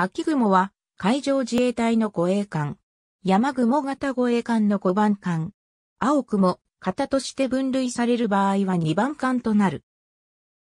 秋雲は海上自衛隊の護衛艦。山雲型護衛艦の5番艦。青雲、型として分類される場合は2番艦となる。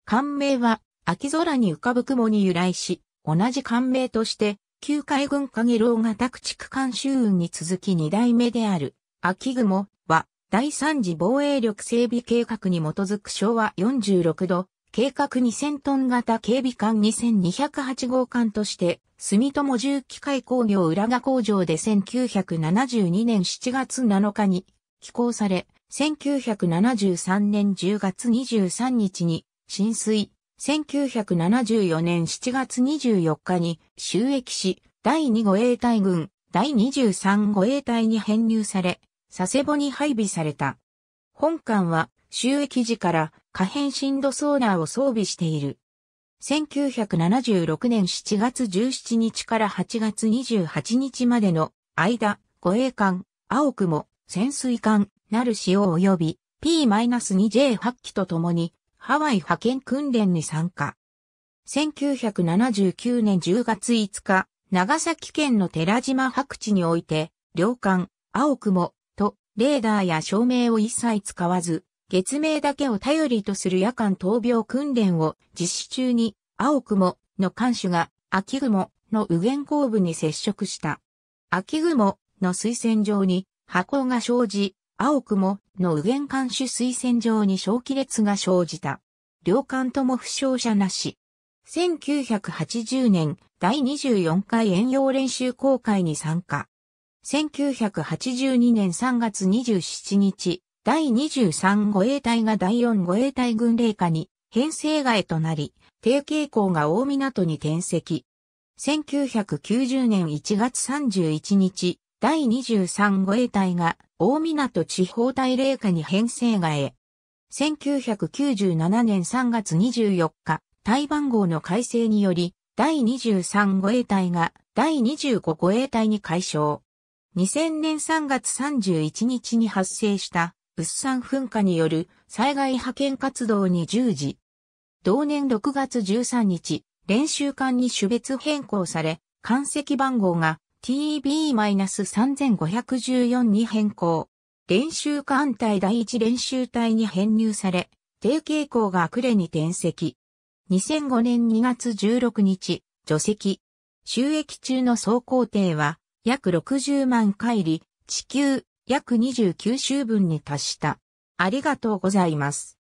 艦名は秋空に浮かぶ雲に由来し、同じ艦名として、旧海軍影老型駆逐艦周運に続き2代目である、秋雲は、第3次防衛力整備計画に基づく昭和46度、計画2000トン型警備艦2208号艦として、住友重機械工業浦賀工場で1972年7月7日に寄港され、1973年10月23日に浸水、1974年7月24日に収益し、第2護衛隊軍、第23護衛隊に編入され、佐世保に配備された。本艦は収益時から可変振度ソーナーを装備している。1976年7月17日から8月28日までの間、護衛艦、青雲、潜水艦、なるシオ及び P-2J 発機とともにハワイ派遣訓練に参加。1979年10月5日、長崎県の寺島白地において、領艦、青雲とレーダーや照明を一切使わず、月明だけを頼りとする夜間闘病訓練を実施中に、青雲の艦首が秋雲の右舷後部に接触した。秋雲の推薦上に波行が生じ、青雲の右舷艦首推薦上に小亀裂が生じた。両艦とも負傷者なし。1980年第24回遠洋練習公開に参加。1982年3月27日、第23護衛隊が第4護衛隊軍令下に編成外となり、低傾向が大港に転籍。1990年1月31日、第23護衛隊が大港地方隊令下に編成外へ。1997年3月24日、台番号の改正により、第23護衛隊が第25護衛隊に解消。2000年3月31日に発生したウッサン噴火による災害派遣活動に従事。同年6月13日、練習艦に種別変更され、艦籍番号が TB-3514 に変更。練習艦隊第1練習隊に編入され、低傾向が呉に転籍。2005年2月16日、除籍。収益中の走行程は、約60万回り、地球、約29週分に達した。ありがとうございます。